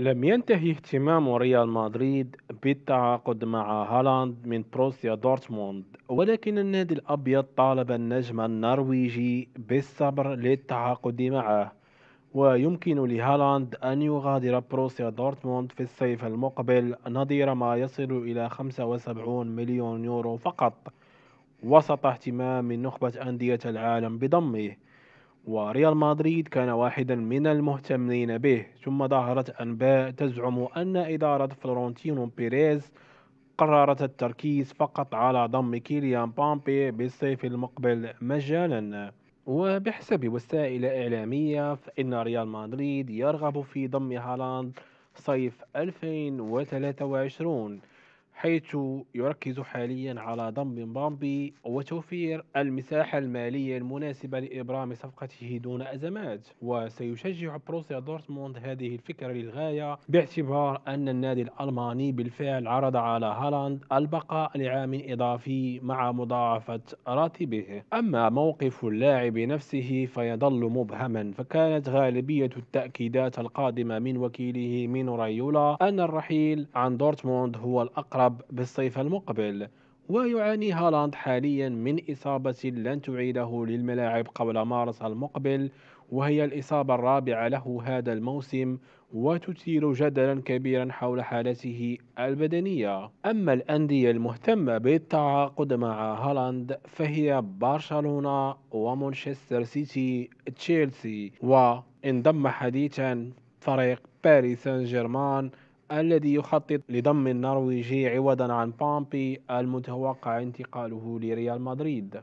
لم ينتهي اهتمام ريال مدريد بالتعاقد مع هالاند من بروسيا دورتموند ولكن النادي الأبيض طالب النجم النرويجي بالصبر للتعاقد معه ويمكن لهالاند أن يغادر بروسيا دورتموند في الصيف المقبل نظير ما يصل إلى 75 مليون يورو فقط وسط اهتمام من نخبة أندية العالم بضمه وريال مدريد كان واحدا من المهتمين به ثم ظهرت أنباء تزعم أن إدارة فلورنتينو بيريز قررت التركيز فقط على ضم كيليان بامبي بالصيف المقبل مجانا وبحسب وسائل إعلامية فإن ريال مدريد يرغب في ضم هالاند صيف 2023 حيث يركز حاليا على ضم بامبي وتوفير المساحة المالية المناسبة لإبرام صفقته دون أزمات وسيشجع بروسيا دورتموند هذه الفكرة للغاية باعتبار أن النادي الألماني بالفعل عرض على هالاند البقاء لعام إضافي مع مضاعفة راتبه أما موقف اللاعب نفسه فيظل مبهما فكانت غالبية التأكيدات القادمة من وكيله من رايولا أن الرحيل عن دورتموند هو الأقرب الألقاب بالصيف المقبل ويعاني هالاند حاليا من إصابة لن تعيده للملاعب قبل مارس المقبل وهي الإصابة الرابعة له هذا الموسم وتثير جدلا كبيرا حول حالته البدنية أما الأندية المهتمة بالتعاقد مع هالاند فهي برشلونة ومانشستر سيتي تشيلسي وانضم حديثا فريق باريس سان جيرمان الذي يخطط لضم النرويجي عوضا عن بامبي المتوقع انتقاله لريال مدريد